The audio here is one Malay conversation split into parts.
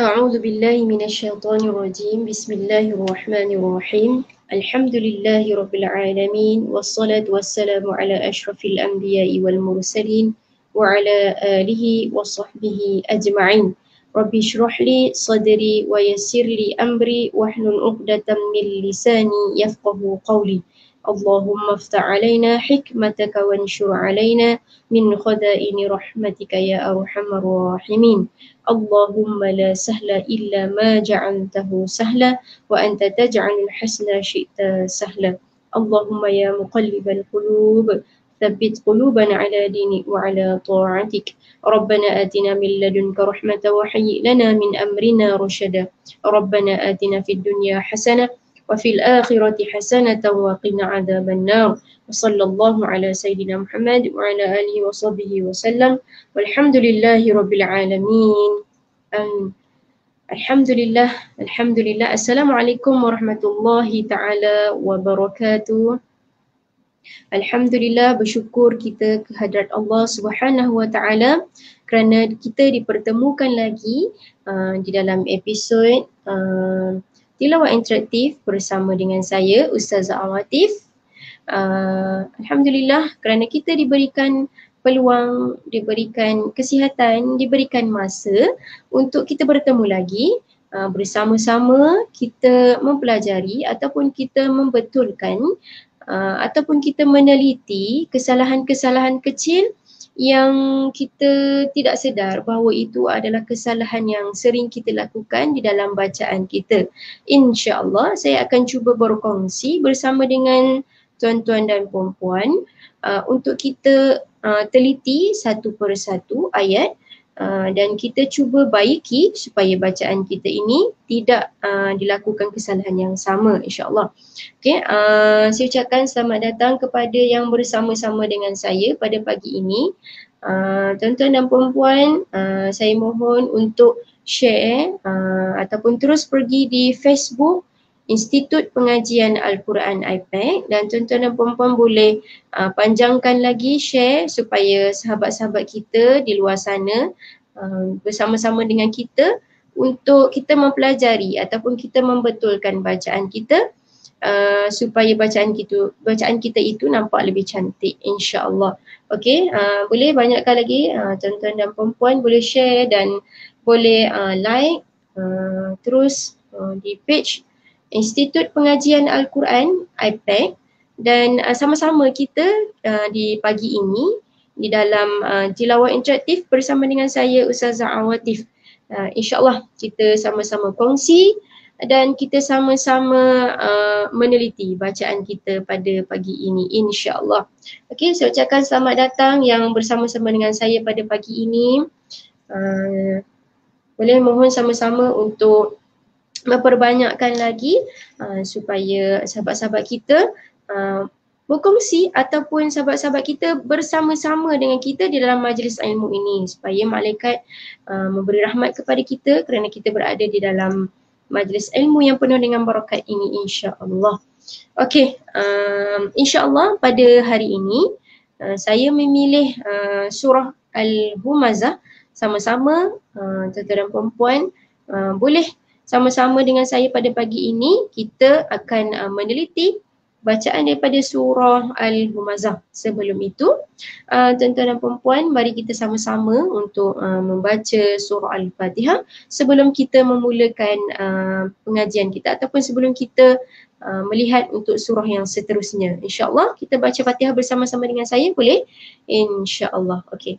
أعوذ بالله من الشيطان الرجيم بسم الله الرحمن الرحيم الحمد لله رب العالمين والصلاة والسلام على أشرف الأنبياء والمرسلين وعلى آله وصحبه أجمعين رب اشرح لي صدري ويسر لي أمري واحلل عقدة من لساني يفقه قولي اللهم افتح علينا حكمتك وانشر علينا من خزائن رحمتك يا أرحم الراحمين اللهم لا سهل إلا ما جعلته سهلا وأنت تجعل الحسن شئت سهلا اللهم يا مقلب القلوب ثبت قلوبنا على دينك وعلى طاعتك ربنا آتنا من لدنك رحمة وحي لنا من أمرنا رشدا ربنا آتنا في الدنيا حسنة وفي الآخرة حسنة وقنا عذاب النار وصلى الله على سيدنا محمد وعلى آله وصحبه وسلم والحمد لله رب العالمين الحمد لله الحمد لله السلام عليكم ورحمة الله تعالى وبركاته Alhamdulillah bersyukur kita kehadrat Allah Subhanahu Wa Taala kerana kita dipertemukan lagi uh, di dalam episod uh, tilawah interaktif bersama dengan saya Ustazah Awatif. Uh, Alhamdulillah kerana kita diberikan peluang, diberikan kesihatan, diberikan masa untuk kita bertemu lagi uh, bersama-sama kita mempelajari ataupun kita membetulkan uh, ataupun kita meneliti kesalahan-kesalahan kecil yang kita tidak sedar bahawa itu adalah kesalahan yang sering kita lakukan di dalam bacaan kita. InsyaAllah saya akan cuba berkongsi bersama dengan tuan-tuan dan puan-puan uh, untuk kita uh, teliti satu persatu ayat uh, dan kita cuba baiki supaya bacaan kita ini tidak uh, dilakukan kesalahan yang sama insyaAllah. Okay, uh, saya ucapkan selamat datang kepada yang bersama-sama dengan saya pada pagi ini. Uh, tuan-tuan dan puan-puan, uh, saya mohon untuk share uh, ataupun terus pergi di Facebook Institut Pengajian Al-Quran IPEC dan tuan-tuan dan puan-puan boleh uh, panjangkan lagi share supaya sahabat-sahabat kita di luar sana uh, bersama-sama dengan kita uh, untuk kita mempelajari ataupun kita membetulkan bacaan kita uh, supaya bacaan kita bacaan kita itu nampak lebih cantik insyaallah okey uh, boleh banyakkan lagi uh, tuan-tuan dan puan-puan boleh share dan boleh uh, like uh, terus uh, di page Institut Pengajian Al-Quran IPEC dan uh, sama-sama kita uh, di pagi ini di dalam uh, tilawah interaktif bersama dengan saya Ustazah Awatif uh, insyaallah kita sama-sama kongsi dan kita sama-sama uh, meneliti bacaan kita pada pagi ini insyaallah. Okey, saya ucapkan selamat datang yang bersama-sama dengan saya pada pagi ini. Uh, boleh mohon sama-sama untuk memperbanyakkan lagi uh, supaya sahabat-sahabat kita uh, berkongsi ataupun sahabat-sahabat kita bersama-sama dengan kita di dalam majlis ilmu ini supaya malaikat uh, memberi rahmat kepada kita kerana kita berada di dalam majlis ilmu yang penuh dengan barakat ini insya-Allah. Okey, um, insya-Allah pada hari ini uh, saya memilih uh, surah Al-Humazah sama-sama uh, tuan-tuan dan puan uh, boleh sama-sama dengan saya pada pagi ini kita akan uh, meneliti bacaan daripada surah Al-Humazah. Sebelum itu, uh, tuan-tuan dan puan mari kita sama-sama untuk uh, membaca surah Al-Fatihah sebelum kita memulakan uh, pengajian kita ataupun sebelum kita uh, melihat untuk surah yang seterusnya. InsyaAllah kita baca Fatihah bersama-sama dengan saya boleh? InsyaAllah. Okey.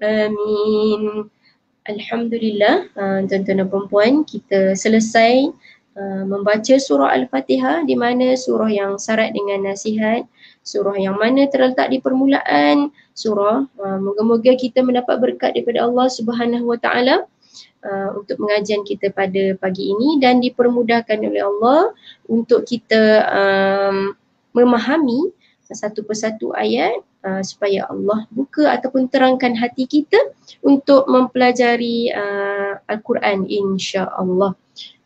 Amin. Alhamdulillah, uh, tuan-tuan dan perempuan, kita selesai ah, membaca surah Al-Fatihah di mana surah yang syarat dengan nasihat, surah yang mana terletak di permulaan surah. Ah, moga-moga kita mendapat berkat daripada Allah Subhanahu Wa Taala. untuk pengajian kita pada pagi ini dan dipermudahkan oleh Allah untuk kita memahami satu persatu ayat uh, supaya Allah buka ataupun terangkan hati kita untuk mempelajari uh, Al-Quran insya-Allah.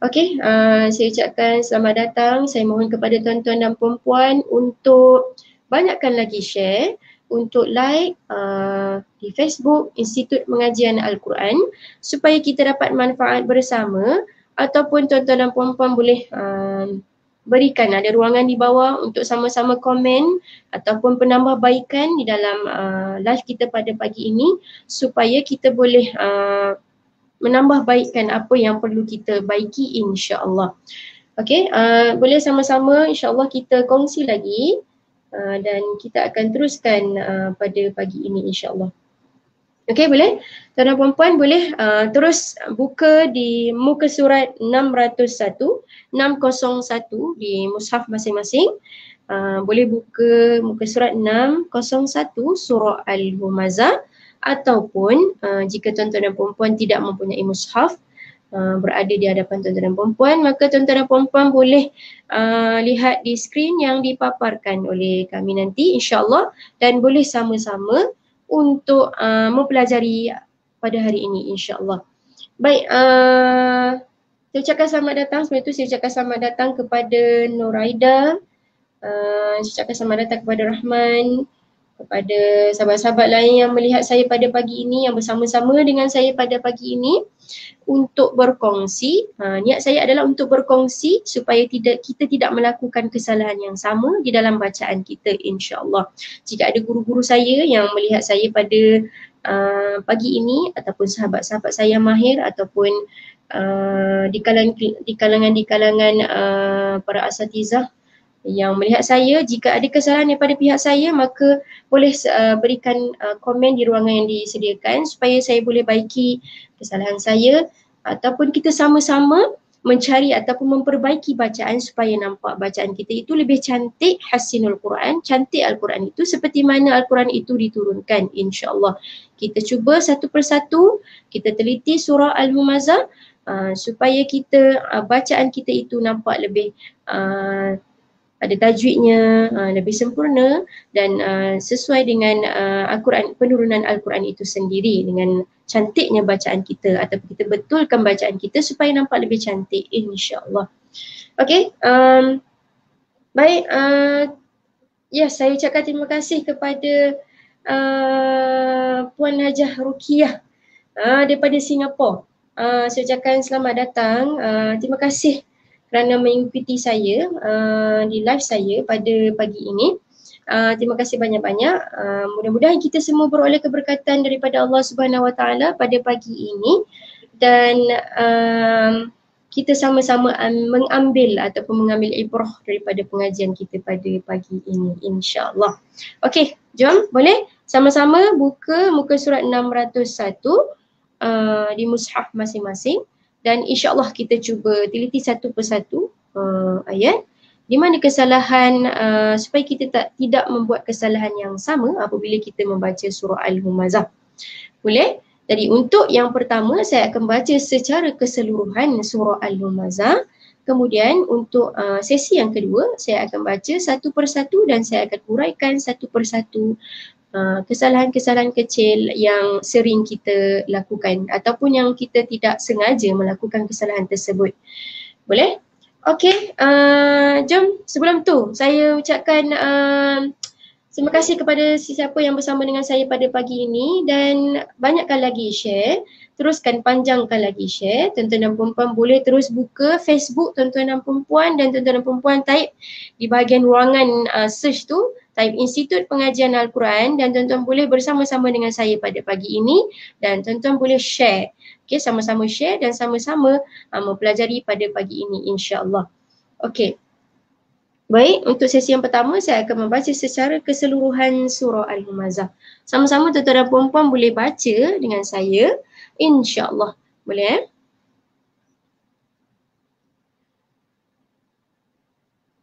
Okay, uh, saya ucapkan selamat datang. Saya mohon kepada tuan-tuan dan puan-puan untuk banyakkan lagi share untuk like uh, di Facebook Institut Pengajian Al-Quran supaya kita dapat manfaat bersama ataupun tuan-tuan dan puan-puan boleh uh, berikan ada ruangan di bawah untuk sama-sama komen ataupun penambahbaikan di dalam uh, live kita pada pagi ini supaya kita boleh uh, menambahbaikan apa yang perlu kita baiki insya-Allah. Okay uh, boleh sama-sama insya-Allah kita kongsi lagi uh, dan kita akan teruskan uh, pada pagi ini insya-Allah. Okey boleh? Tuan dan puan-puan boleh uh, terus buka di muka surat 601, 601 di mushaf masing-masing. Uh, boleh buka muka surat 601 surah Al-Humazah ataupun uh, jika tuan-tuan dan puan-puan tidak mempunyai mushaf uh, berada di hadapan tuan-tuan dan puan-puan maka tuan-tuan dan puan-puan boleh uh, lihat di skrin yang dipaparkan oleh kami nanti insyaallah dan boleh sama-sama untuk uh, mempelajari pada hari ini insyaAllah. Baik, uh, saya ucapkan selamat datang. Sebelum itu saya ucapkan selamat datang kepada Nuraida. Uh, saya ucapkan selamat datang kepada Rahman. Kepada sahabat-sahabat lain yang melihat saya pada pagi ini, yang bersama-sama dengan saya pada pagi ini untuk berkongsi. Ha, niat saya adalah untuk berkongsi supaya tidak kita tidak melakukan kesalahan yang sama di dalam bacaan kita insyaAllah. Jika ada guru-guru saya yang melihat saya pada uh, pagi ini ataupun sahabat-sahabat saya mahir ataupun uh, di kalangan di kalangan di kalangan uh, para asatizah yang melihat saya jika ada kesalahan daripada pihak saya maka boleh uh, berikan uh, komen di ruangan yang disediakan supaya saya boleh baiki kesalahan saya ataupun kita sama-sama mencari ataupun memperbaiki bacaan supaya nampak bacaan kita itu lebih cantik hasinul Quran, cantik Al-Quran itu seperti mana Al-Quran itu diturunkan insyaAllah. Kita cuba satu persatu, kita teliti surah Al-Mumazah uh, supaya kita, uh, bacaan kita itu nampak lebih uh, ada tajwidnya uh, lebih sempurna dan uh, sesuai dengan uh, Al-Quran, penurunan Al-Quran itu sendiri dengan cantiknya bacaan kita ataupun kita betulkan bacaan kita supaya nampak lebih cantik insyaAllah. Okay, um, baik. Uh, ya, saya ucapkan terima kasih kepada uh, Puan Najah Rukiah uh, daripada Singapura. Uh, saya ucapkan selamat datang. Uh, Terima kasih kerana mengikuti saya uh, di live saya pada pagi ini. Uh, terima kasih banyak-banyak. Uh, mudah-mudahan kita semua beroleh keberkatan daripada Allah Subhanahu Wa Taala pada pagi ini dan uh, kita sama-sama mengambil ataupun mengambil ibrah daripada pengajian kita pada pagi ini insya-Allah. Okey, jom boleh sama-sama buka muka surat 601 uh, di mushaf masing-masing dan insya Allah kita cuba teliti satu persatu uh, ayat di mana kesalahan uh, supaya kita tak tidak membuat kesalahan yang sama apabila kita membaca surah Al-Humazah. Boleh? Jadi untuk yang pertama saya akan baca secara keseluruhan surah Al-Humazah. Kemudian untuk uh, sesi yang kedua saya akan baca satu persatu dan saya akan uraikan satu persatu Ah, kesalahan-kesalahan kecil yang sering kita lakukan ataupun yang kita tidak sengaja melakukan kesalahan tersebut. Boleh? Okey, uh, jom sebelum tu saya ucapkan uh, terima kasih kepada sesiapa yang bersama dengan saya pada pagi ini dan banyakkan lagi share teruskan panjangkan lagi share. Tuan-tuan dan perempuan boleh terus buka Facebook tuan-tuan dan perempuan dan tuan-tuan dan perempuan type di bahagian ruangan uh, search tu type Institut Pengajian Al-Quran dan tuan-tuan boleh bersama-sama dengan saya pada pagi ini dan tuan-tuan boleh share. okay sama-sama share dan sama-sama uh, mempelajari pada pagi ini insya-Allah. Okey. Baik, untuk sesi yang pertama saya akan membaca secara keseluruhan surah Al-Humazah. Sama-sama tuan-tuan dan puan boleh baca dengan saya. الله Boleh?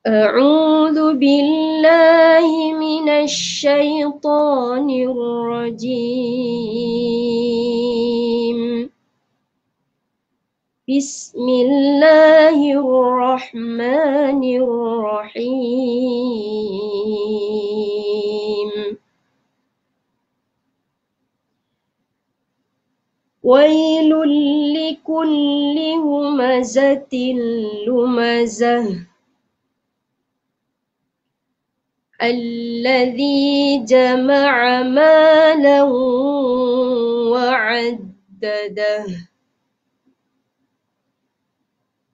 أعوذ بالله من الشيطان الرجيم بسم الله الرحمن الرحيم ويل لكل همزة لمزة الذي جمع مالا وعدده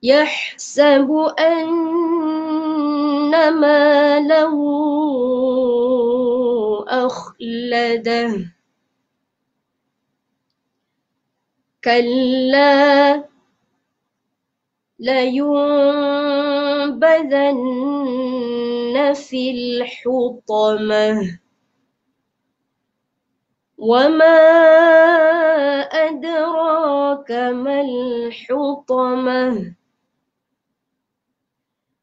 يحسب أن ماله أخلده كلا لينبذن في الحطمة وما أدراك ما الحطمة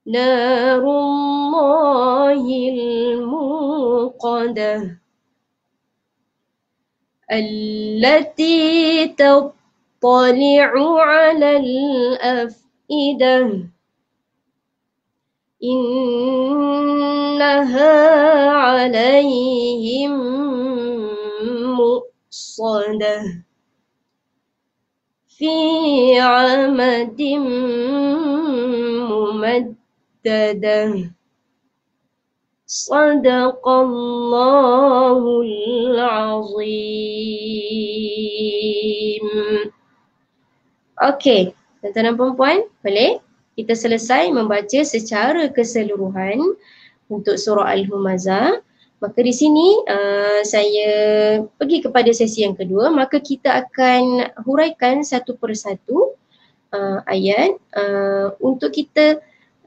نار الله الموقدة التي تطلع يطلع على الأفئدة إنها عليهم مؤصدة في عمد ممددة صدق الله العظيم Okey, tuan-tuan dan puan-puan, boleh? Kita selesai membaca secara keseluruhan untuk surah Al-Humazah. Maka di sini uh, saya pergi kepada sesi yang kedua. Maka kita akan huraikan satu persatu uh, ayat uh, untuk kita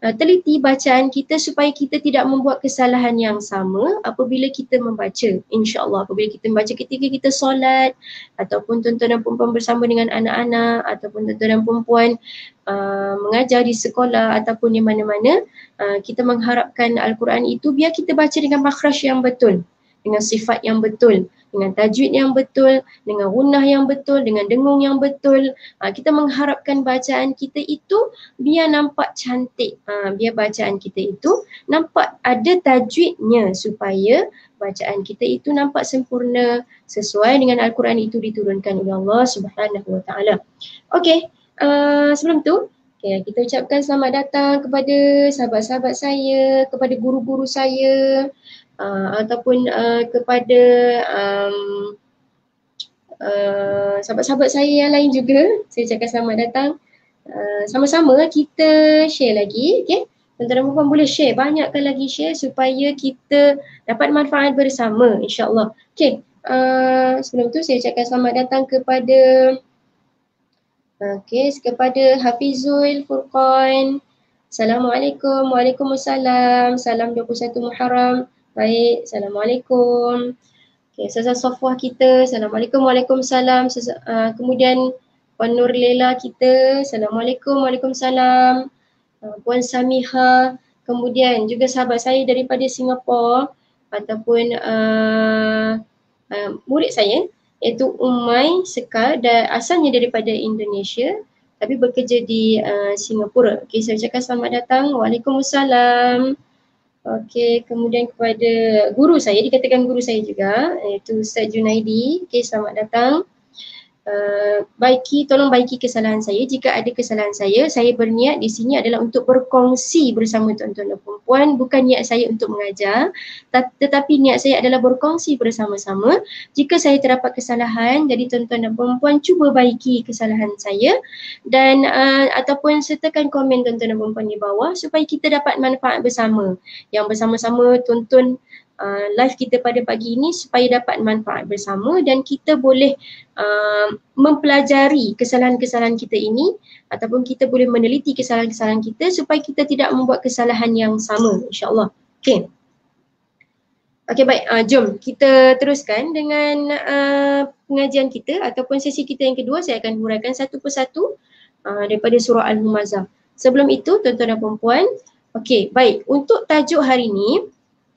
uh, teliti bacaan kita supaya kita tidak membuat kesalahan yang sama apabila kita membaca insyaallah apabila kita membaca ketika kita solat ataupun tuan-tuan dan puan bersama dengan anak-anak ataupun tuan-tuan dan puan uh, eh, mengajar di sekolah ataupun di mana-mana uh, kita mengharapkan al-Quran itu biar kita baca dengan makhraj yang betul dengan sifat yang betul dengan tajwid yang betul, dengan runah yang betul, dengan dengung yang betul. Ha, kita mengharapkan bacaan kita itu biar nampak cantik. Ha, biar bacaan kita itu nampak ada tajwidnya supaya bacaan kita itu nampak sempurna sesuai dengan Al-Quran itu diturunkan oleh Allah Subhanahu Wa Okey, uh, sebelum tu okay, kita ucapkan selamat datang kepada sahabat-sahabat saya, kepada guru-guru saya, uh, ataupun uh, kepada um, uh, sahabat-sahabat saya yang lain juga saya cakap selamat datang uh, sama-sama lah kita share lagi okay? tuan-tuan puan boleh share banyakkan lagi share supaya kita dapat manfaat bersama insyaallah okey uh, sebelum tu saya cakap selamat datang kepada Okey, kepada Hafizul Furqan. Assalamualaikum. Waalaikumsalam. Salam 21 Muharram. Baik, Assalamualaikum. Okay, Sasa Sofwah kita, Assalamualaikum, Waalaikumsalam. Sasa, uh, ah, kemudian Puan Nur Lela kita, Assalamualaikum, Waalaikumsalam. Uh, Puan Samiha, kemudian juga sahabat saya daripada Singapura ataupun uh, uh, murid saya iaitu Umay Sekar dan asalnya daripada Indonesia tapi bekerja di uh, Singapura. Okay, saya ucapkan selamat datang. Waalaikumsalam. Waalaikumsalam. Okey, kemudian kepada guru saya, dikatakan guru saya juga iaitu Ustaz Junaidi. Okey, selamat datang. Eh, baiki tolong baiki kesalahan saya jika ada kesalahan saya saya berniat di sini adalah untuk berkongsi bersama tuan-tuan dan puan bukan niat saya untuk mengajar tetapi niat saya adalah berkongsi bersama-sama jika saya terdapat kesalahan jadi tuan-tuan dan puan cuba baiki kesalahan saya dan uh, ataupun sertakan komen tuan-tuan dan puan di bawah supaya kita dapat manfaat bersama yang bersama-sama tuan-tuan uh, live kita pada pagi ini supaya dapat manfaat bersama dan kita boleh uh, mempelajari kesalahan-kesalahan kita ini ataupun kita boleh meneliti kesalahan-kesalahan kita supaya kita tidak membuat kesalahan yang sama insyaAllah. Okay. Okay baik, uh, jom kita teruskan dengan uh, pengajian kita ataupun sesi kita yang kedua saya akan huraikan satu persatu uh, daripada surah Al-Humazah. Sebelum itu tuan-tuan dan puan okay baik untuk tajuk hari ini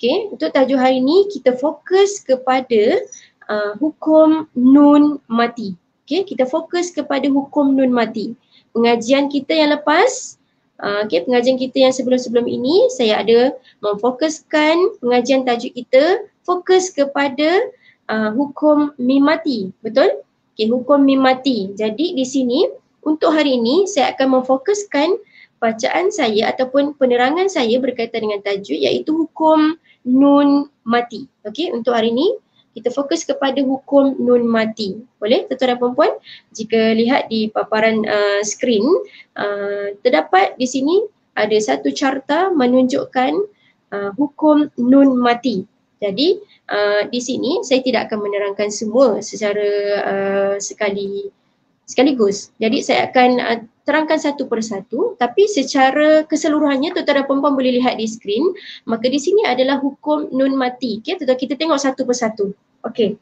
Okay, untuk tajuk hari ini kita fokus kepada uh, hukum nun mati. Okay, kita fokus kepada hukum nun mati. Pengajian kita yang lepas, uh, okay, pengajian kita yang sebelum-sebelum ini saya ada memfokuskan pengajian tajuk kita fokus kepada uh, hukum mimati, betul? Okay, hukum mimati. Jadi di sini untuk hari ini saya akan memfokuskan bacaan saya ataupun penerangan saya berkaitan dengan tajuk iaitu hukum uh, nun mati. Okey, untuk hari ini kita fokus kepada hukum nun mati. Boleh, tuan-tuan dan puan-puan? Jika lihat di paparan uh, skrin, uh, terdapat di sini ada satu carta menunjukkan uh, hukum nun mati. Jadi uh, di sini saya tidak akan menerangkan semua secara uh, sekali sekaligus. Jadi saya akan uh, terangkan satu persatu tapi secara keseluruhannya tuan-tuan dan puan-puan boleh lihat di skrin maka di sini adalah hukum nun mati. Okey, tuan-tuan kita tengok satu persatu. Okey.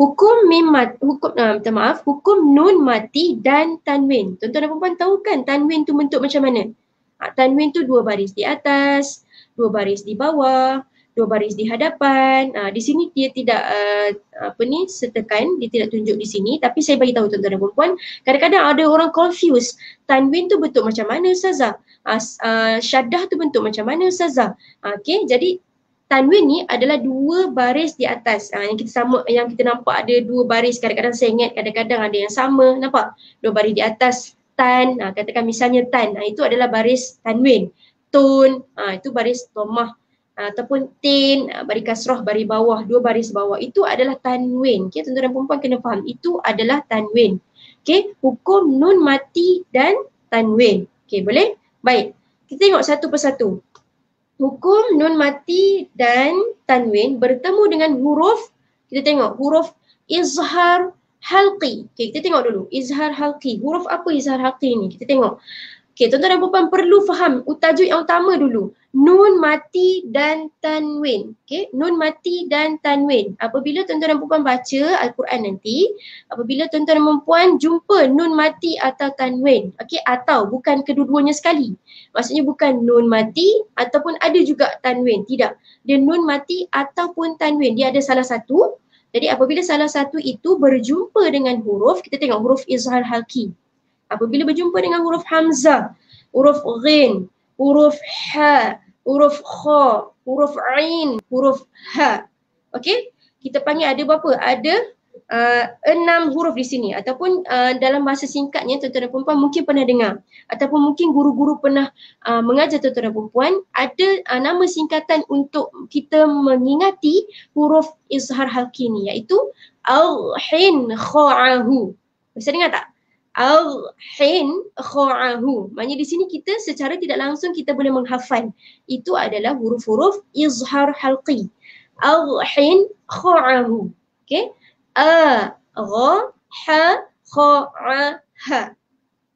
Hukum mim mati, hukum uh, minta maaf, hukum nun mati dan tanwin. Tuan-tuan dan puan-puan tahu kan tanwin tu bentuk macam mana? Ah, tanwin tu dua baris di atas, dua baris di bawah dua baris di hadapan. Uh, di sini dia tidak uh, apa ni setekan, dia tidak tunjuk di sini tapi saya bagi tahu tuan-tuan dan puan-puan, kadang-kadang ada orang confuse. Tanwin tu bentuk macam mana saza? Uh, ah, syadah tu bentuk macam mana saza? Uh, Okey, jadi tanwin ni adalah dua baris di atas. Uh, yang kita sama yang kita nampak ada dua baris kadang-kadang sengit, kadang-kadang ada yang sama. Nampak? Dua baris di atas tan. Uh, katakan misalnya tan. Uh, itu adalah baris tanwin. Tun. uh, itu baris tomah ataupun tin baris kasrah baris bawah dua baris bawah itu adalah tanwin okey tuan-tuan dan puan kena faham itu adalah tanwin okey hukum nun mati dan tanwin okey boleh baik kita tengok satu persatu hukum nun mati dan tanwin bertemu dengan huruf kita tengok huruf izhar halqi okey kita tengok dulu izhar halqi huruf apa izhar halqi ni kita tengok Okey, tuan-tuan dan puan perlu faham tajuk yang utama dulu. Nun mati dan tanwin. Okey, nun mati dan tanwin. Apabila tuan-tuan dan puan baca al-Quran nanti, apabila tuan-tuan dan puan jumpa nun mati atau tanwin, okey, atau bukan kedua-duanya sekali. Maksudnya bukan nun mati ataupun ada juga tanwin. Tidak. Dia nun mati ataupun tanwin. Dia ada salah satu. Jadi apabila salah satu itu berjumpa dengan huruf, kita tengok huruf izhar halqi apabila berjumpa dengan huruf hamzah, huruf ghin, huruf ha, huruf kha, huruf ain, huruf ha. Okey? Kita panggil ada berapa? Ada uh, enam huruf di sini ataupun uh, dalam bahasa singkatnya tuan-tuan dan puan mungkin pernah dengar ataupun mungkin guru-guru pernah uh, mengajar tuan-tuan dan puan ada uh, nama singkatan untuk kita mengingati huruf izhar halqi ni iaitu al-hin kha'ahu. Bisa dengar tak? al hin khu'ahu. Maksudnya di sini kita secara tidak langsung kita boleh menghafal. Itu adalah huruf-huruf izhar halqi. al hin khu'ahu. Okay. A gha ha kha ha.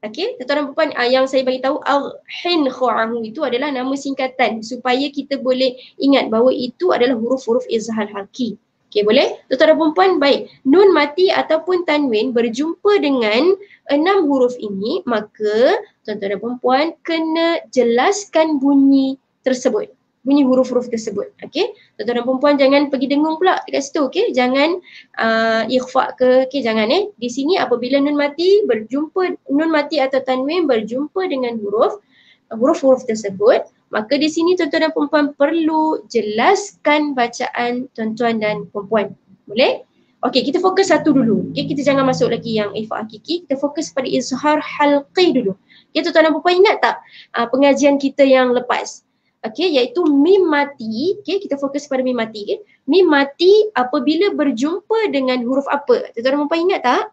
Okay. tuan-tuan dan puan ah, yang saya bagi tahu al hin khu'ahu itu adalah nama singkatan supaya kita boleh ingat bahawa itu adalah huruf-huruf izhar halqi. Okey boleh? Tuan-tuan dan puan-puan baik. Nun mati ataupun tanwin berjumpa dengan enam huruf ini maka tuan-tuan dan puan-puan kena jelaskan bunyi tersebut. Bunyi huruf-huruf tersebut. Okey. Tuan-tuan dan puan-puan jangan pergi dengung pula dekat situ. Okey. Jangan uh, ikhfa ke. Okey. Jangan eh. Di sini apabila nun mati berjumpa nun mati atau tanwin berjumpa dengan huruf huruf-huruf tersebut Maka di sini tuan-tuan dan puan perlu jelaskan bacaan tuan-tuan dan puan-puan. Boleh? Okey, kita fokus satu dulu. Okey, kita jangan masuk lagi yang ifa hakiki. Kita fokus pada izhar halqi dulu. Okey, tuan-tuan dan puan ingat tak uh, pengajian kita yang lepas? Okey, iaitu mim mati. Okey, kita fokus pada mim mati. Okay? Mim mati apabila berjumpa dengan huruf apa? Tuan-tuan dan puan ingat tak?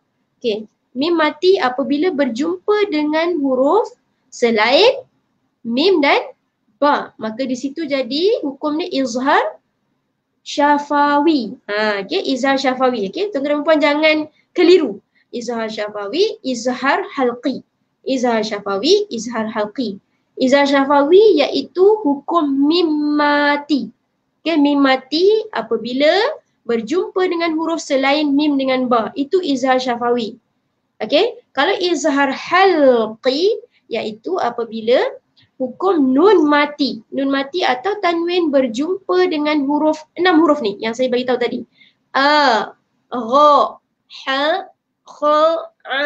Okey, mim mati apabila berjumpa dengan huruf selain mim dan ba' maka di situ jadi hukum dia izhar syafawi. Ha, okay, izhar syafawi. Okay, tuan dan puan jangan keliru. Izhar syafawi, izhar halqi. Izhar syafawi, izhar halqi. Izhar syafawi iaitu hukum mimati. Okay, mimati apabila berjumpa dengan huruf selain mim dengan ba. Itu izhar syafawi. Okay, kalau izhar halqi iaitu apabila hukum nun mati. Nun mati atau tanwin berjumpa dengan huruf enam huruf ni yang saya bagi tahu tadi. A, gha, ha, kha, a,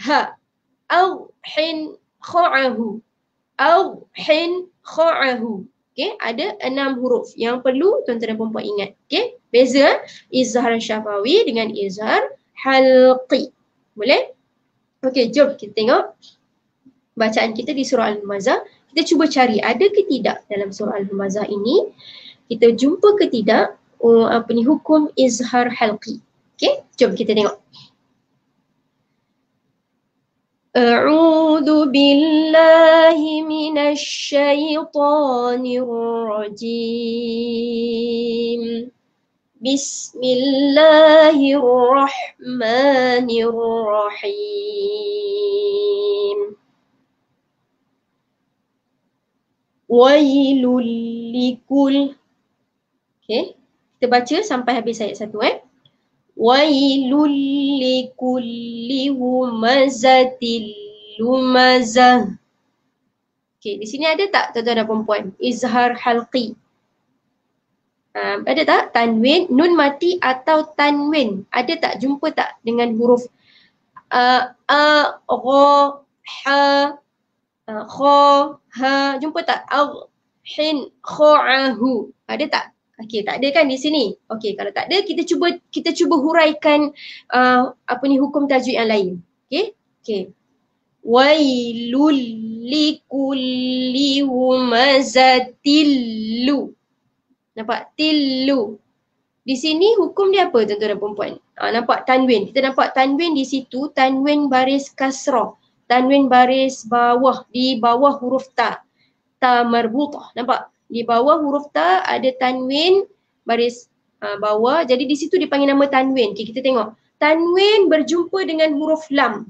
ha. Au hin kha'ahu. Au hin kha'ahu. Okay, ada enam huruf yang perlu tuan-tuan dan puan ingat. Okay, beza izhar syafawi dengan izhar halqi. Boleh? Okay, jom kita tengok bacaan kita di surah Al-Humazah, kita cuba cari ada ke tidak dalam surah Al-Humazah ini, kita jumpa ke tidak uh, apa ni hukum izhar halqi. Okey, jom kita tengok. أعوذ بالله من الشيطان الرجيم بسم الله الرحمن الرحيم wailul likul okey kita baca sampai habis ayat satu eh wailul likulli humazatil humazah okey di sini ada tak tuan-tuan dan puan izhar halqi ada tak tanwin nun mati atau tanwin ada tak jumpa tak dengan huruf uh, a a ro ha Uh, kho, ha, jumpa tak? Aw, hin, kho, ahu. Ada tak? Okey, tak ada kan di sini? Okey, kalau tak ada, kita cuba kita cuba huraikan uh, apa ni hukum tajwid yang lain. Okey? Okey. Wailul likulli humazatillu. Nampak? Tillu. Di sini hukum dia apa tuan-tuan dan puan-puan? Ah, nampak tanwin. Kita nampak tanwin di situ, tanwin baris kasrah tanwin baris bawah di bawah huruf ta ta marbutah nampak di bawah huruf ta ada tanwin baris aa, ha, bawah jadi di situ dipanggil nama tanwin okey kita tengok tanwin berjumpa dengan huruf lam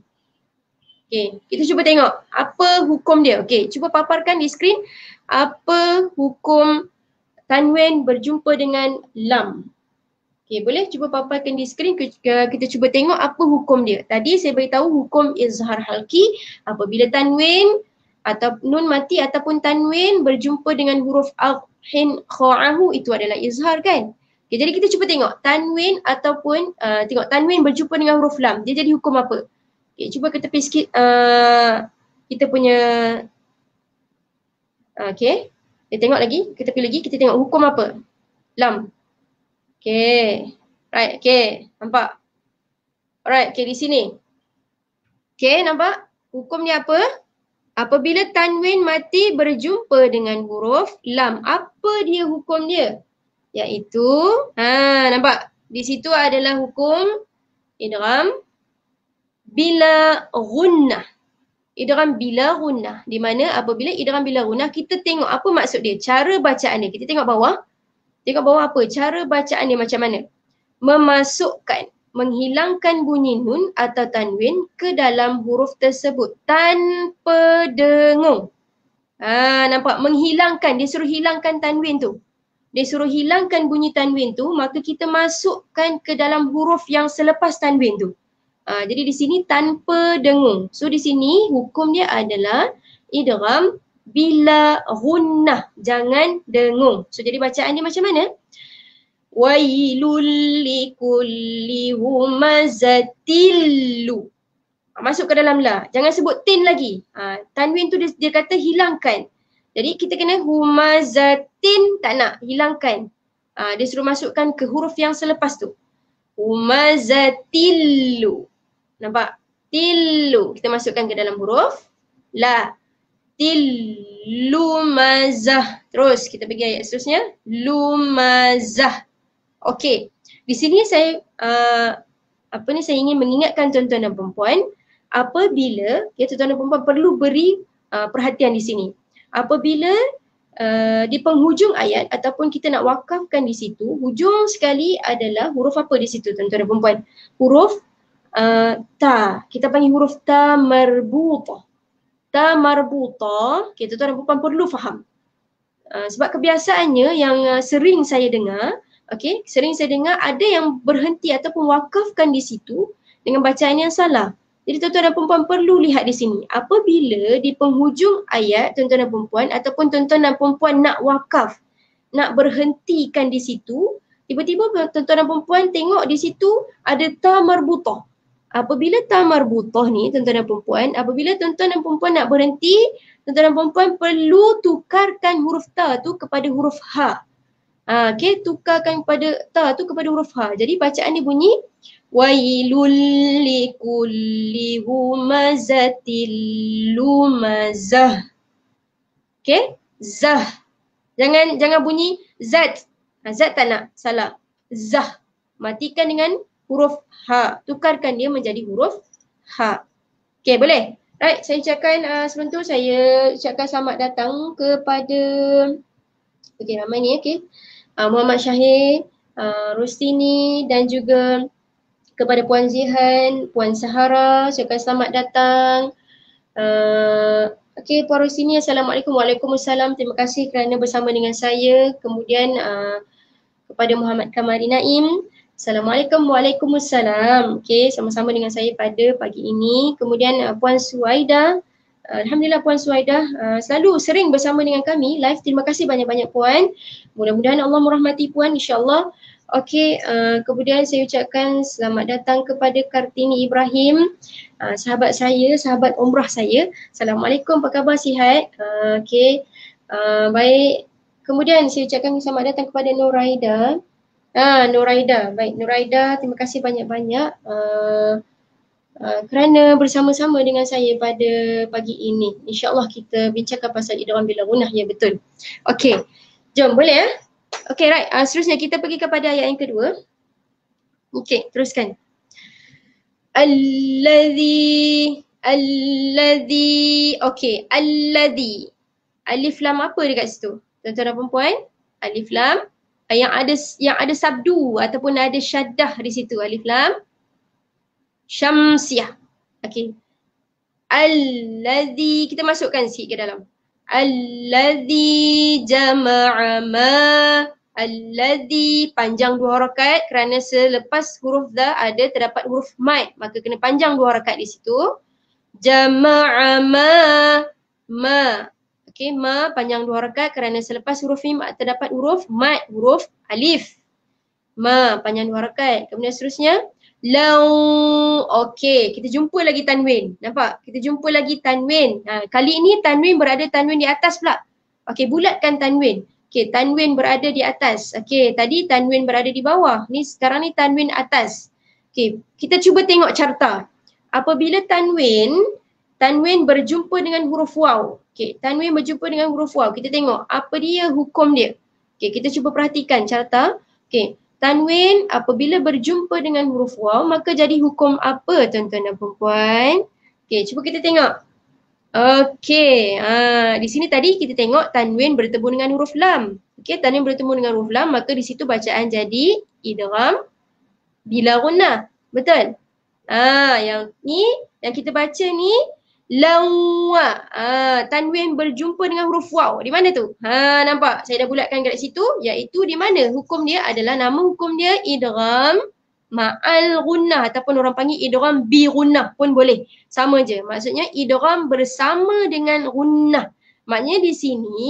okey kita cuba tengok apa hukum dia okey cuba paparkan di skrin apa hukum tanwin berjumpa dengan lam Okay, boleh cuba paparkan di skrin kita, kita cuba tengok apa hukum dia. Tadi saya beritahu hukum izhar halki apabila tanwin atau nun mati ataupun tanwin berjumpa dengan huruf alf hin kha'ahu itu adalah izhar kan. Okay, jadi kita cuba tengok tanwin ataupun uh, tengok tanwin berjumpa dengan huruf lam dia jadi hukum apa. Okay, cuba kita tepi sikit uh, kita punya uh, okay, Kita tengok lagi, kita pilih lagi, kita tengok hukum apa. Lam. Okay. Right, okay. Nampak? Alright, okay di sini. Okay, nampak? Hukum dia apa? Apabila tanwin mati berjumpa dengan huruf lam, apa dia hukum dia? Iaitu, ha, nampak? Di situ adalah hukum idram bila gunnah. Idram bila gunnah. Di mana apabila idram bila gunnah, kita tengok apa maksud dia. Cara bacaan dia. Kita tengok bawah. Tengok bawah apa? Cara bacaan dia macam mana? Memasukkan, menghilangkan bunyi nun atau tanwin ke dalam huruf tersebut tanpa dengung. Ha, nampak? Menghilangkan, dia suruh hilangkan tanwin tu. Dia suruh hilangkan bunyi tanwin tu, maka kita masukkan ke dalam huruf yang selepas tanwin tu. Ha, jadi di sini tanpa dengung. So di sini hukum dia adalah idgham bila gunnah jangan dengung so jadi bacaan dia macam mana wailul likulli humazatillu masuk ke dalam lah. jangan sebut tin lagi ha, tanwin tu dia, dia kata hilangkan jadi kita kena humazatin tak nak hilangkan ha, dia suruh masukkan ke huruf yang selepas tu humazatillu nampak Tilu. kita masukkan ke dalam huruf la tilumazah. Terus kita pergi ayat seterusnya. Lumazah. Okey. Di sini saya uh, apa ni saya ingin mengingatkan tuan-tuan dan perempuan apabila ya tuan-tuan dan perempuan perlu beri uh, perhatian di sini. Apabila uh, di penghujung ayat ataupun kita nak wakafkan di situ, hujung sekali adalah huruf apa di situ tuan-tuan dan perempuan? Huruf uh, ta. Kita panggil huruf ta marbutah ta marbuta okey tuan-tuan dan puan perlu faham uh, sebab kebiasaannya yang uh, sering saya dengar okey sering saya dengar ada yang berhenti ataupun wakafkan di situ dengan bacaan yang salah jadi tuan-tuan dan puan-puan perlu lihat di sini apabila di penghujung ayat tuan-tuan dan puan-puan ataupun tuan-tuan dan puan-puan nak wakaf nak berhentikan di situ tiba-tiba tuan-tuan dan puan-puan tengok di situ ada ta marbutah apabila tamar butoh ni tuan-tuan dan perempuan, apabila tuan-tuan dan perempuan nak berhenti, tuan-tuan dan perempuan perlu tukarkan huruf ta tu kepada huruf ha. Ha, okay, tukarkan kepada ta tu kepada huruf ha. Jadi bacaan dia bunyi Wailul likulli humazatil Okay, zah. Jangan jangan bunyi zat. Ha, zat tak nak, salah. Zah. Matikan dengan huruf H tukarkan dia menjadi huruf H. okey boleh right saya ucapkan uh, sebelum tu saya ucapkan selamat datang kepada okey nama ni okey uh, Muhammad Syahir uh, Rustini dan juga kepada puan Zihan puan Sahara saya ucapkan selamat datang uh, Okey, Puan Rosini, Assalamualaikum. Waalaikumsalam. Terima kasih kerana bersama dengan saya. Kemudian uh, kepada Muhammad Kamari Naim. Assalamualaikum Waalaikumsalam Okay sama-sama dengan saya pada pagi ini Kemudian uh, Puan Suwaida uh, Alhamdulillah Puan Suwaida uh, selalu sering bersama dengan kami live Terima kasih banyak-banyak Puan Mudah-mudahan Allah merahmati Puan insyaAllah Okay uh, kemudian saya ucapkan selamat datang kepada Kartini Ibrahim uh, Sahabat saya, sahabat umrah saya Assalamualaikum, apa khabar sihat? Uh, okay uh, baik Kemudian saya ucapkan selamat datang kepada Nuraida. Raida Ah, Nuraida. Baik, Nuraida terima kasih banyak-banyak uh, uh, kerana bersama-sama dengan saya pada pagi ini. InsyaAllah kita bincangkan pasal idaman bila runah. Ya, betul. Okey. Jom, boleh ya? Okey, right. Uh, seterusnya kita pergi kepada ayat yang kedua. Okey, teruskan. Alladhi, alladhi, okey, alladhi. Alif lam apa dekat situ? Tuan-tuan dan perempuan, alif lam yang ada yang ada sabdu ataupun ada syaddah di situ alif lam syamsiah okey allazi kita masukkan sikit ke dalam allazi jama'a ma allazi panjang dua harakat kerana selepas huruf dha ada terdapat huruf mai maka kena panjang dua harakat di situ jama'a ma ma Okey, ma panjang dua harakat kerana selepas huruf mim terdapat huruf mat, huruf alif. Ma panjang dua harakat. Kemudian seterusnya, lau. Okey, kita jumpa lagi tanwin. Nampak? Kita jumpa lagi tanwin. Ha, kali ini tanwin berada tanwin di atas pula. Okey, bulatkan tanwin. Okey, tanwin berada di atas. Okey, tadi tanwin berada di bawah. Ni sekarang ni tanwin atas. Okey, kita cuba tengok carta. Apabila tanwin, tanwin berjumpa dengan huruf waw. Okay, tanwin berjumpa dengan huruf waw. Kita tengok apa dia hukum dia. Okay, kita cuba perhatikan carta. Okay, tanwin apabila berjumpa dengan huruf waw, maka jadi hukum apa tuan-tuan dan perempuan? Okey, cuba kita tengok. Okay, ha, di sini tadi kita tengok tanwin bertemu dengan huruf lam. Okay, tanwin bertemu dengan huruf lam, maka di situ bacaan jadi idram bila runnah. Betul? Ah, ha, yang ni, yang kita baca ni lawa. Ha, tanwin berjumpa dengan huruf waw. Di mana tu? Ha, nampak? Saya dah bulatkan kat situ. Iaitu di mana hukum dia adalah nama hukum dia idram ma'al gunnah ataupun orang panggil idram bi gunnah pun boleh. Sama je. Maksudnya idram bersama dengan gunnah. Maknanya di sini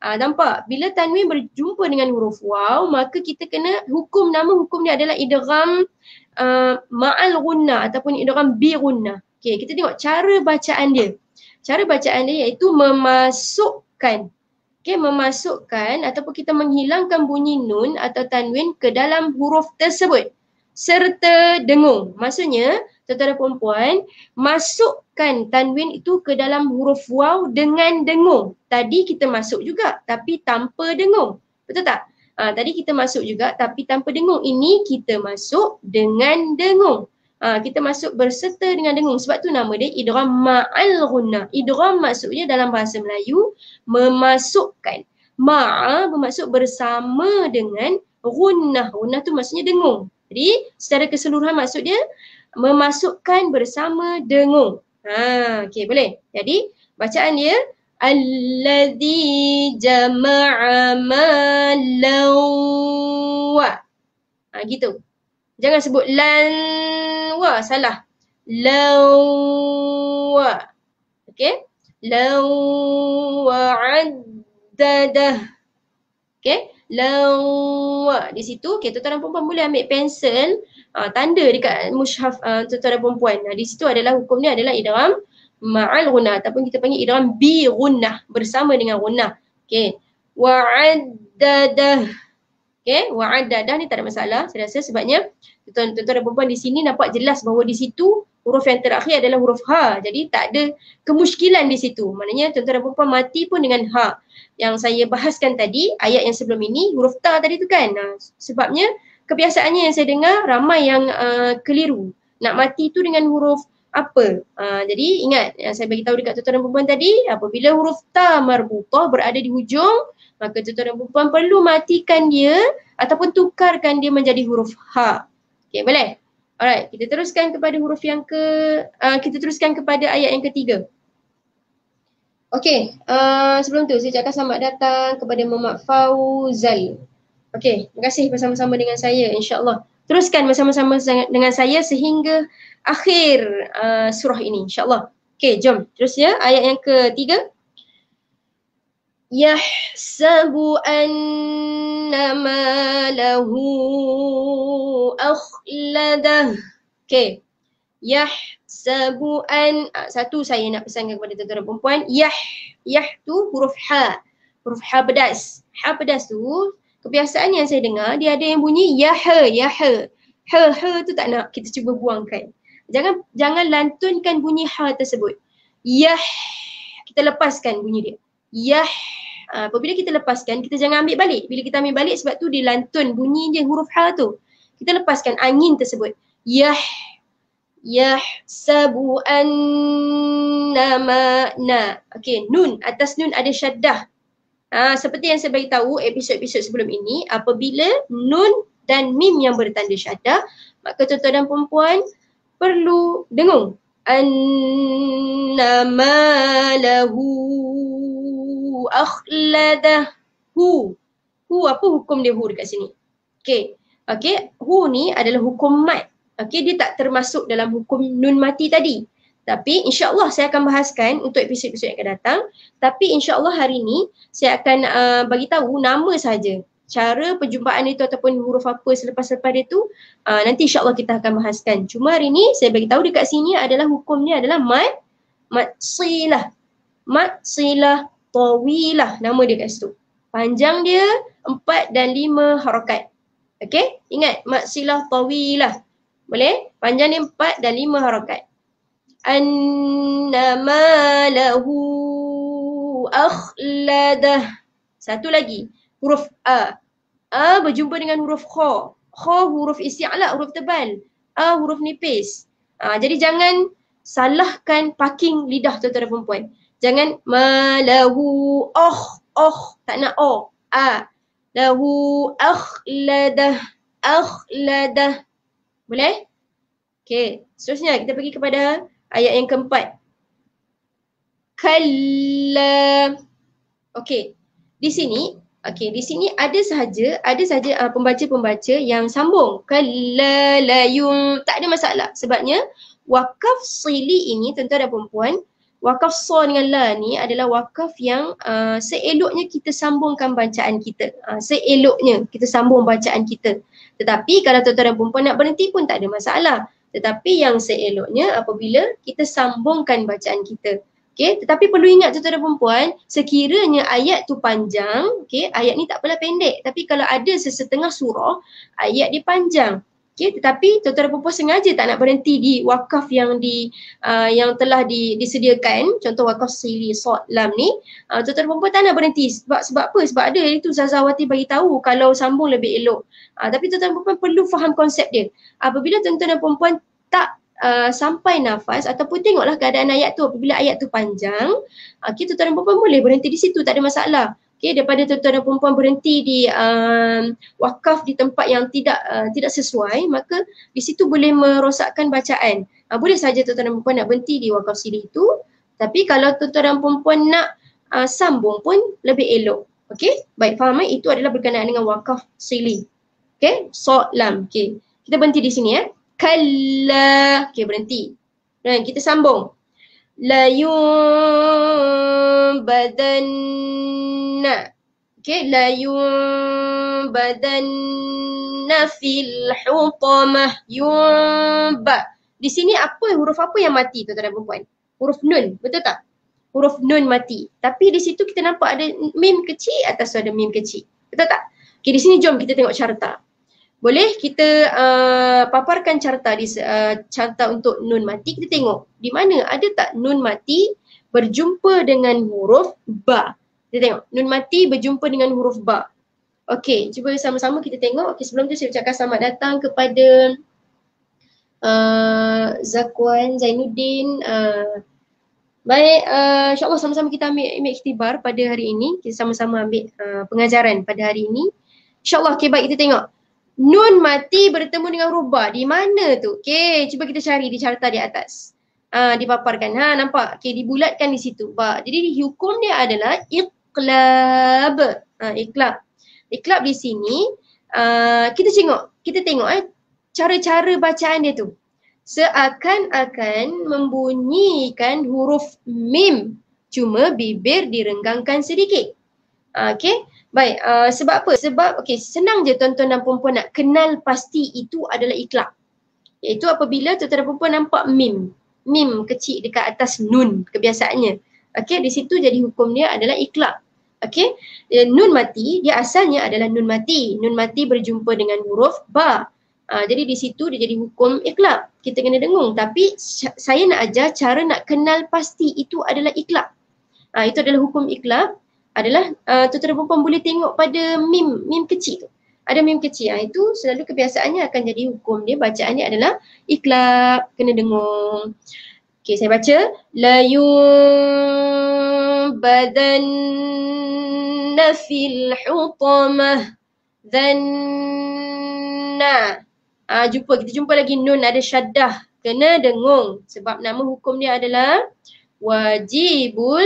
Ah, nampak? Bila tanwin berjumpa dengan huruf waw, maka kita kena hukum nama hukum dia adalah idram uh, ha, ma'al gunnah ataupun idram bi gunnah. Okey, kita tengok cara bacaan dia. Cara bacaan dia iaitu memasukkan okay, memasukkan ataupun kita menghilangkan bunyi nun atau tanwin ke dalam huruf tersebut serta dengung. Maksudnya, tuan-tuan dan puan masukkan tanwin itu ke dalam huruf waw dengan dengung. Tadi kita masuk juga tapi tanpa dengung. Betul tak? Ha, tadi kita masuk juga tapi tanpa dengung. Ini kita masuk dengan dengung. Aa, ha, kita masuk berserta dengan dengung sebab tu nama dia idgham ma'al guna Idgham maksudnya dalam bahasa Melayu memasukkan. Ma'a bermaksud bersama dengan guna guna tu maksudnya dengung. Jadi secara keseluruhan maksud dia memasukkan bersama dengung. Ha okey boleh. Jadi bacaan dia alladhi jama'a malaw. Ha gitu. Jangan sebut lan wa salah. Lawa. Okey. Lawa addadah. Okey. Lawa. Di situ, okey, tuan-tuan dan perempuan boleh ambil pensel uh, tanda dekat mushaf uh, tuan-tuan dan perempuan. Nah, di situ adalah hukum ni adalah idram ma'al gunnah ataupun kita panggil idram bi gunnah bersama dengan gunnah. Okey. Wa addadah. Okay, wa'adadah ni tak ada masalah. Saya rasa sebabnya tuan-tuan dan perempuan di sini nampak jelas bahawa di situ huruf yang terakhir adalah huruf ha. Jadi tak ada kemuskilan di situ. Maknanya tuan-tuan dan perempuan mati pun dengan ha. Yang saya bahaskan tadi, ayat yang sebelum ini, huruf ta tadi tu kan. Ha, sebabnya kebiasaannya yang saya dengar ramai yang uh, keliru. Nak mati tu dengan huruf apa? Uh, jadi ingat yang saya bagi tahu dekat tuan-tuan dan perempuan tadi, apabila huruf ta marbutah berada di hujung, maka tuan-tuan dan perempuan perlu matikan dia ataupun tukarkan dia menjadi huruf H. Okey, boleh? Alright, kita teruskan kepada huruf yang ke uh, kita teruskan kepada ayat yang ketiga. Okey, uh, sebelum tu saya cakap selamat datang kepada Muhammad Fauzal. Okey, terima kasih bersama-sama dengan saya insya-Allah. Teruskan bersama-sama dengan saya sehingga akhir uh, surah ini insya-Allah. Okey, jom. Terus ya, ayat yang ketiga. يحسب أن ما له أخلده Okay. Yah sabu an satu saya nak pesan kepada tuan-tuan perempuan yah yah tu huruf ha huruf ha pedas ha pedas tu kebiasaan yang saya dengar dia ada yang bunyi yah yah ha ha tu tak nak kita cuba buangkan jangan jangan lantunkan bunyi ha tersebut yah kita lepaskan bunyi dia yah ah, apabila kita lepaskan kita jangan ambil balik bila kita ambil balik sebab tu dilantun lantun bunyi je huruf ha tu kita lepaskan angin tersebut yah yah sabu annama na okey nun atas nun ada syaddah ha, seperti yang saya beritahu episod-episod sebelum ini apabila nun dan mim yang bertanda syaddah maka tuan-tuan dan puan-puan perlu dengung annama lahu akhladahu. Hu apa hukum dia hu dekat sini? Okay. Okay. Hu ni adalah hukum mat. Okay. Dia tak termasuk dalam hukum nun mati tadi. Tapi insya Allah saya akan bahaskan untuk episod-episod yang akan datang. Tapi insya Allah hari ni saya akan uh, bagi tahu nama saja cara perjumpaan itu ataupun huruf apa selepas-lepas dia tu uh, nanti insyaAllah kita akan bahaskan. Cuma hari ni saya bagi tahu dekat sini adalah hukumnya adalah mat mat silah, mat silah tawilah nama dia kat situ. Panjang dia empat dan lima harakat. Okey, ingat maksilah tawilah. Boleh? Panjang dia empat dan lima harakat. Annama lahu akhladah. Satu lagi. Huruf A. A berjumpa dengan huruf Kho. Kho huruf isti'ala, huruf tebal. A huruf nipis. Ha, jadi jangan salahkan parking lidah tuan-tuan perempuan jangan malahu oh oh tak nak o oh, a lahu akhladah akhladah boleh okey seterusnya kita pergi kepada ayat yang keempat kalla okey di sini okey di sini ada sahaja ada sahaja uh, pembaca-pembaca yang sambung kalla layum tak ada masalah sebabnya wakaf sili ini tentu ada perempuan wakaf sol dengan la ni adalah wakaf yang uh, seeloknya kita sambungkan bacaan kita. Uh, seeloknya kita sambung bacaan kita. Tetapi kalau tuan-tuan dan perempuan nak berhenti pun tak ada masalah. Tetapi yang seeloknya apabila kita sambungkan bacaan kita. Okay? Tetapi perlu ingat tuan-tuan dan perempuan, sekiranya ayat tu panjang, okay, ayat ni tak pernah pendek. Tapi kalau ada sesetengah surah, ayat dia panjang. Okey tetapi tuan-tuan dan puan-puan sengaja tak nak berhenti di wakaf yang di uh, yang telah di, disediakan contoh wakaf Sili Sot Lam ni uh, tuan-tuan dan puan-puan tak nak berhenti sebab sebab apa sebab ada itu Zazawati bagi tahu kalau sambung lebih elok uh, tapi tuan-tuan dan puan-puan perlu faham konsep dia apabila tuan-tuan dan puan-puan tak Uh, sampai nafas ataupun tengoklah keadaan ayat tu apabila ayat tu panjang uh, kita tuan-tuan dan boleh berhenti di situ tak ada masalah okay, daripada tuan-tuan dan perempuan berhenti di uh, wakaf di tempat yang tidak uh, tidak sesuai maka di situ boleh merosakkan bacaan. Uh, boleh saja tuan-tuan dan perempuan nak berhenti di wakaf sili itu tapi kalau tuan-tuan dan perempuan nak uh, sambung pun lebih elok. Okey, baik faham eh? itu adalah berkenaan dengan wakaf sili. Okey, solam. Okey. Kita berhenti di sini ya. Eh? Kalla. Okey, berhenti. Dan kita sambung. Layun layubadanna okay Layun layubadanna fil hutamah yumba di sini apa huruf apa yang mati tuan-tuan dan puan huruf nun betul tak huruf nun mati tapi di situ kita nampak ada mim kecil atas ada mim kecil betul tak okay di sini jom kita tengok carta boleh kita uh, paparkan carta di uh, carta untuk nun mati kita tengok di mana ada tak nun mati berjumpa dengan huruf ba kita tengok nun mati berjumpa dengan huruf ba okey cuba sama-sama kita tengok okey sebelum tu saya ucapkan selamat datang kepada uh, Zakwan Zainuddin uh, Baik, uh, insyaAllah sama-sama kita ambil imej tibar pada hari ini. Kita sama-sama ambil uh, pengajaran pada hari ini. InsyaAllah, okay, baik kita tengok. Nun mati bertemu dengan rubah. Di mana tu? Okey, cuba kita cari di carta di atas. Ha, dipaparkan. Ha, nampak? Okey, dibulatkan di situ. Ba. Jadi hukum dia adalah iqlab. Ha, iqlab. Iqlab di sini, uh, kita tengok. Kita tengok eh, cara-cara bacaan dia tu. Seakan-akan membunyikan huruf mim. Cuma bibir direnggangkan sedikit. Ha, Okey. Baik, uh, sebab apa? Sebab okey, senang je tuan-tuan dan puan-puan nak kenal pasti itu adalah ikhlak. Iaitu apabila tuan-tuan dan puan-puan nampak mim. Mim kecil dekat atas nun kebiasaannya. Okey, di situ jadi hukum dia adalah ikhlak. Okey, eh, nun mati dia asalnya adalah nun mati. Nun mati berjumpa dengan huruf ba. Uh, jadi di situ dia jadi hukum ikhlak. Kita kena dengung tapi saya nak ajar cara nak kenal pasti itu adalah ikhlak. uh, itu adalah hukum ikhlak adalah uh, tuan perempuan boleh tengok pada mim mim kecil tu. Ada mim kecil yang itu selalu kebiasaannya akan jadi hukum dia bacaan dia adalah ikhlab, kena dengung. Okey saya baca la badan nafil hutamah dhanna. Ah jumpa kita jumpa lagi nun ada syaddah kena dengung sebab nama hukum dia adalah wajibul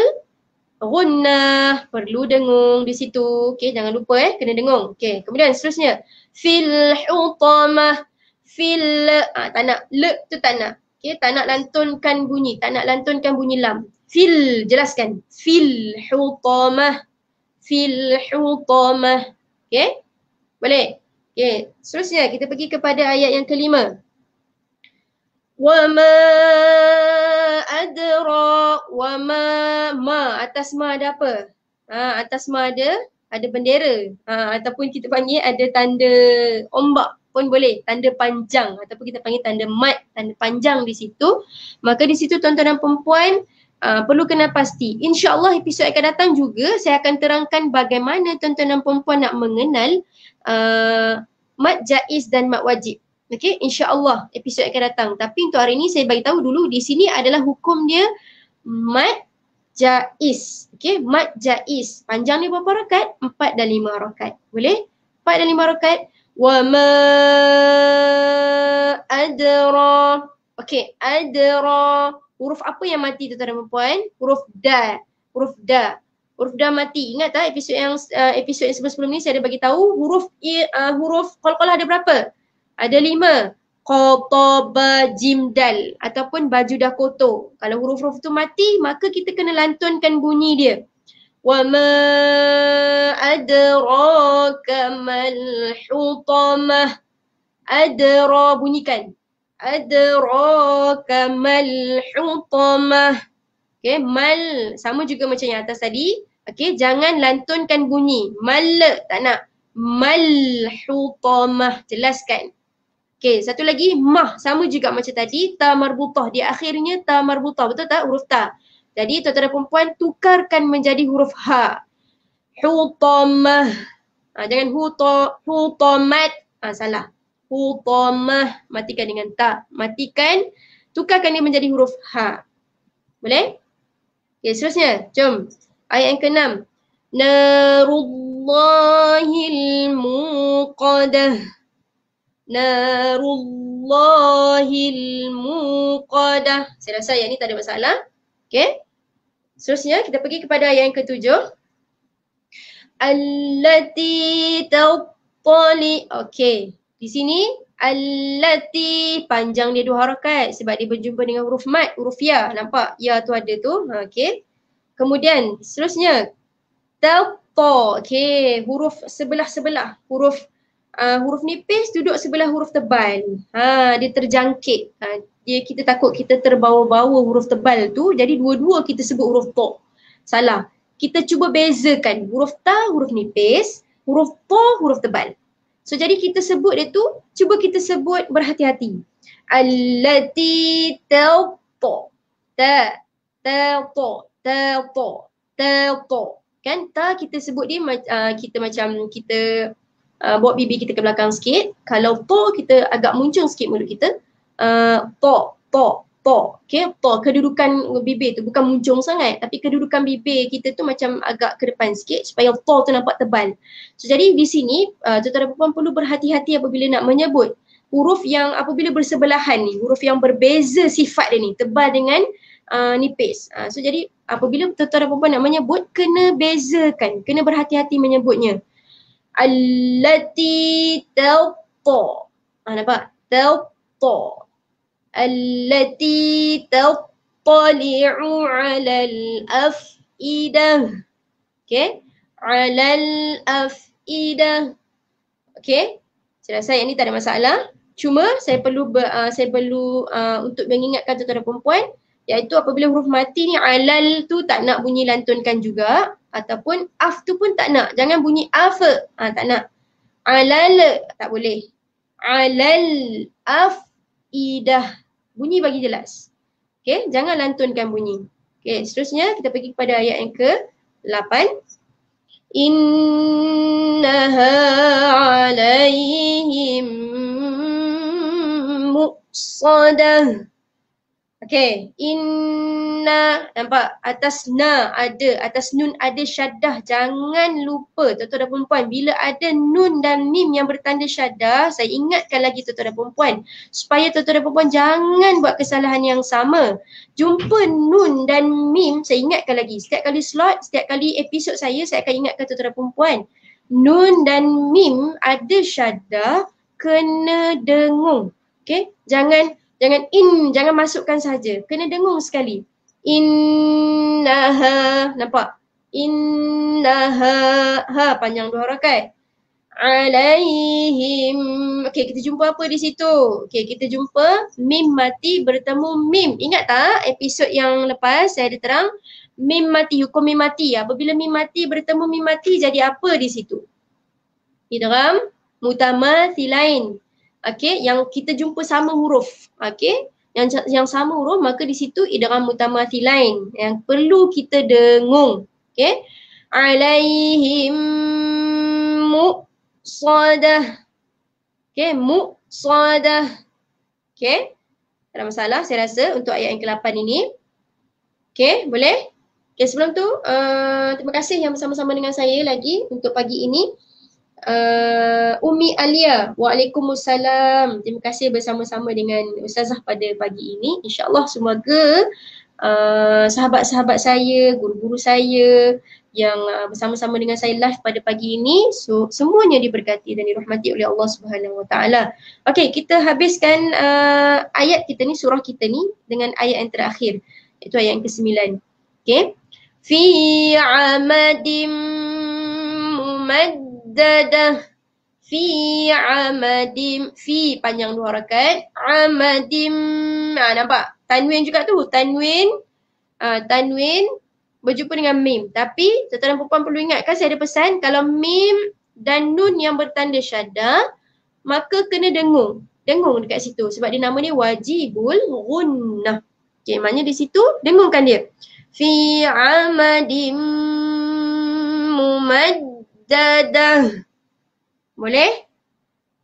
Ghunnah, perlu dengung di situ. Okey, jangan lupa eh, kena dengung. Okey, kemudian seterusnya. Fil utamah, fil, ah, tak nak, le tu tak nak. Okey, tak nak lantunkan bunyi, tak nak lantunkan bunyi lam. Fil, jelaskan. Fil utamah, fil utamah. Okey, boleh? Okey, seterusnya kita pergi kepada ayat yang kelima. وما أدرى وما ما atas ma ada apa? Ha, atas ma ada ada bendera ha, ataupun kita panggil ada tanda ombak pun boleh tanda panjang ataupun kita panggil tanda mat tanda panjang di situ maka di situ tuan-tuan dan puan uh, ha, perlu kena pasti insyaallah episod akan datang juga saya akan terangkan bagaimana tuan-tuan dan puan nak mengenal uh, mat jaiz dan mat wajib Okay, insyaAllah episod akan datang. Tapi untuk hari ini saya bagi tahu dulu di sini adalah hukum dia mat jaiz. Okay, mat jaiz. Panjang ni berapa rakat? Empat dan lima rakat. Boleh? Empat dan lima rakat. Wa ma adra. Okay, adra. Huruf apa yang mati tu tuan-tuan puan? Huruf da. Huruf da. Huruf da mati. Ingat tak episod yang uh, episod yang sebelum-sebelum ni saya ada bagi tahu huruf uh, huruf qalqalah ada berapa? Ada lima. Qotoba jimdal ataupun baju dah kotor. Kalau huruf-huruf tu mati maka kita kena lantunkan bunyi dia. Wa ma adraka mal hutamah. Adra bunyikan. Adraka mal hutamah. Okay, mal sama juga macam yang atas tadi. Okay, jangan lantunkan bunyi. Mal tak nak. Mal hutamah. Jelaskan. Okay satu lagi mah sama juga macam tadi ta marbutah di akhirnya ta marbutah betul tak huruf ta. Jadi tuan-tuan dan puan-puan tukarkan menjadi huruf ha. Hutamah. Ha, jangan huto hutamat. Ha, salah. Hutamah matikan dengan ta. Matikan tukarkan dia menjadi huruf ha. Boleh? Okey, seterusnya. Jom. Ayat yang keenam. Narullahil muqadah narullahil muqadah. Saya rasa yang ni tak ada masalah. Okay. Seterusnya kita pergi kepada ayat yang ketujuh. Allati tawtali. Okay. Di sini allati panjang dia dua harakat sebab dia berjumpa dengan huruf mat, huruf ya. Nampak ya tu ada tu. Ha, okay. Kemudian seterusnya tawtali. Okay. Huruf sebelah-sebelah. Huruf Ah, huruf nipis duduk sebelah huruf tebal. Ha, dia terjangkit. Ha, dia kita takut kita terbawa-bawa huruf tebal tu jadi dua-dua kita sebut huruf to. Salah. Kita cuba bezakan huruf ta huruf nipis, huruf to huruf tebal. So jadi kita sebut dia tu cuba kita sebut berhati-hati. Allati tawta. Ta tawta tawta tawta. Kan ta kita sebut dia uh, kita macam kita uh, buat bibir kita ke belakang sikit. Kalau to kita agak muncung sikit mulut kita. Uh, to, to, to. Okay, to. Kedudukan bibir tu bukan muncung sangat tapi kedudukan bibir kita tu macam agak ke depan sikit supaya to tu nampak tebal. So, jadi di sini uh, tuan-tuan perempuan perlu berhati-hati apabila nak menyebut huruf yang apabila bersebelahan ni, huruf yang berbeza sifat dia ni, tebal dengan uh, nipis. Uh, so jadi apabila tuan-tuan dan perempuan nak menyebut, kena bezakan, kena berhati-hati menyebutnya allati tawqa ah nampak tawqa allati tawqalu ala al-afidah okey ala al-afidah okey saya rasa yang ni tak ada masalah cuma saya perlu ber, uh, saya perlu uh, untuk mengingatkan tuan-tuan dan puan-puan iaitu apabila huruf mati ni alal tu tak nak bunyi lantunkan juga ataupun af tu pun tak nak. Jangan bunyi af. ah tak nak. Alal tak boleh. Alal af idah. Bunyi bagi jelas. Okay, jangan lantunkan bunyi. Okay, seterusnya kita pergi kepada ayat yang ke-8. Inna alaihim muqsadah. Okay, inna nampak atas na ada, atas nun ada syadah. Jangan lupa tuan-tuan dan perempuan bila ada nun dan mim yang bertanda syadah, saya ingatkan lagi tuan-tuan dan perempuan supaya tuan-tuan dan perempuan jangan buat kesalahan yang sama. Jumpa nun dan mim, saya ingatkan lagi setiap kali slot, setiap kali episod saya, saya akan ingatkan tuan-tuan dan perempuan. Nun dan mim ada syadah kena dengung. Okay, jangan Jangan in, jangan masukkan saja. Kena dengung sekali. Innaha, nampak? Innaha, ha panjang dua rakaat. Alaihim. Okey, kita jumpa apa di situ? Okey, kita jumpa mim mati bertemu mim. Ingat tak episod yang lepas saya ada terang mim mati, hukum mim mati. Ya, bila mim mati bertemu mim mati jadi apa di situ? Di dalam silain okey yang kita jumpa sama huruf okey yang yang sama huruf maka di situ idgham mutamati lain yang perlu kita dengung okey alaihim mu sadah okey mu sadah okey tak ada masalah saya rasa untuk ayat yang ke-8 ini okey boleh Okay, sebelum tu, uh, terima kasih yang bersama-sama dengan saya lagi untuk pagi ini uh, Umi Alia. Waalaikumsalam. Terima kasih bersama-sama dengan Ustazah pada pagi ini. InsyaAllah semoga uh, sahabat-sahabat saya, guru-guru saya yang uh, bersama-sama dengan saya live pada pagi ini so, semuanya diberkati dan dirahmati oleh Allah Subhanahu Wa Taala. kita habiskan uh, ayat kita ni, surah kita ni dengan ayat yang terakhir iaitu ayat yang ke-9. Okey. Fi amadim mumad muddadah fi amadim fi panjang dua rakaat amadim ha, nampak tanwin juga tu tanwin uh, tanwin berjumpa dengan mim tapi tetamu puan perlu ingat kan saya ada pesan kalau mim dan nun yang bertanda syadah maka kena dengung dengung dekat situ sebab dia nama ni wajibul gunnah okey maknanya di situ dengungkan dia fi amadim mumad muddadah boleh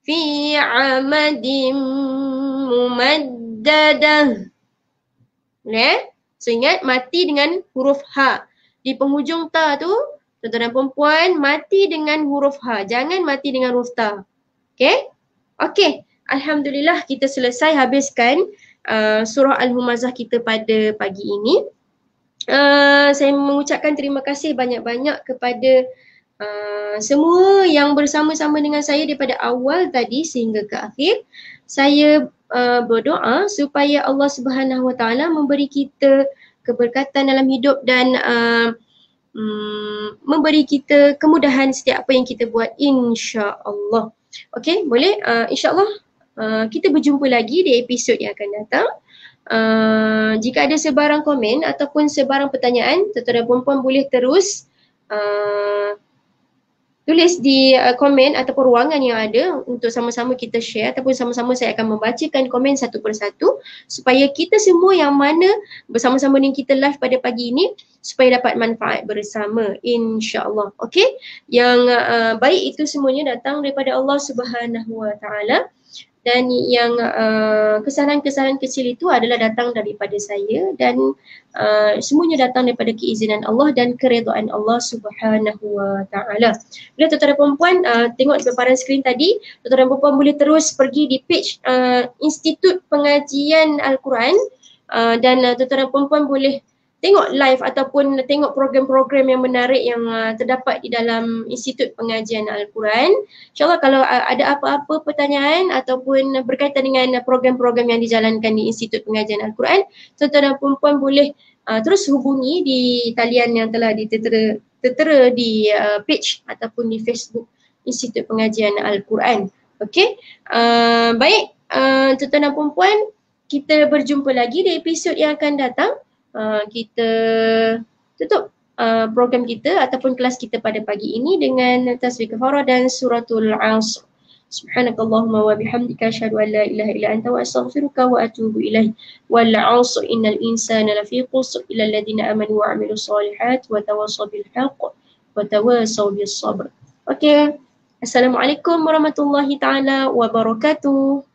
fi amadin mumaddadah boleh eh? so ingat mati dengan huruf ha di penghujung ta tu tuan-tuan dan puan mati dengan huruf ha jangan mati dengan huruf ta okey okey alhamdulillah kita selesai habiskan Uh, surah Al-Humazah kita pada pagi ini uh, Saya mengucapkan terima kasih banyak-banyak kepada Uh, semua yang bersama-sama dengan saya daripada awal tadi sehingga ke akhir saya uh, berdoa supaya Allah Subhanahu Wa Taala memberi kita keberkatan dalam hidup dan uh, um, memberi kita kemudahan setiap apa yang kita buat insya-Allah. Okay, boleh uh, insya-Allah uh, kita berjumpa lagi di episod yang akan datang. Uh, jika ada sebarang komen ataupun sebarang pertanyaan, tuan-tuan dan boleh terus uh, tulis di uh, komen ataupun ruangan yang ada untuk sama-sama kita share ataupun sama-sama saya akan membacakan komen satu per satu supaya kita semua yang mana bersama-sama dengan kita live pada pagi ini supaya dapat manfaat bersama insyaallah okey yang uh, baik itu semuanya datang daripada Allah Subhanahu Wa dan yang eh, kesalahan-kesalahan uh, kecil itu adalah datang daripada saya dan uh, semuanya datang daripada keizinan Allah dan keredoan Allah Subhanahu Wa Taala. Bila tuan-tuan dan puan-puan uh, tengok paparan skrin tadi, tuan-tuan dan puan-puan boleh terus pergi di page uh, Institut Pengajian Al-Quran uh, dan uh, tuan-tuan dan puan-puan boleh tengok live ataupun tengok program-program yang menarik yang uh, terdapat di dalam Institut Pengajian Al-Quran. InsyaAllah kalau uh, ada apa-apa pertanyaan ataupun berkaitan dengan program-program yang dijalankan di Institut Pengajian Al-Quran, tuan-tuan dan perempuan boleh uh, terus hubungi di talian yang telah ditetera, tertera di uh, page ataupun di Facebook Institut Pengajian Al-Quran. Okey, uh, baik uh, tuan-tuan dan perempuan kita berjumpa lagi di episod yang akan datang uh, kita tutup uh, program kita ataupun kelas kita pada pagi ini dengan tasbih kafarah dan suratul asr subhanakallahumma wa bihamdika asyhadu an la ilaha illa anta wa astaghfiruka wa atubu ilaik wal asr innal insana lafi qusr illa alladhina amanu wa amilu salihat wa tawassaw bil haqq wa tawassaw bis sabr Okey. assalamualaikum warahmatullahi taala wabarakatuh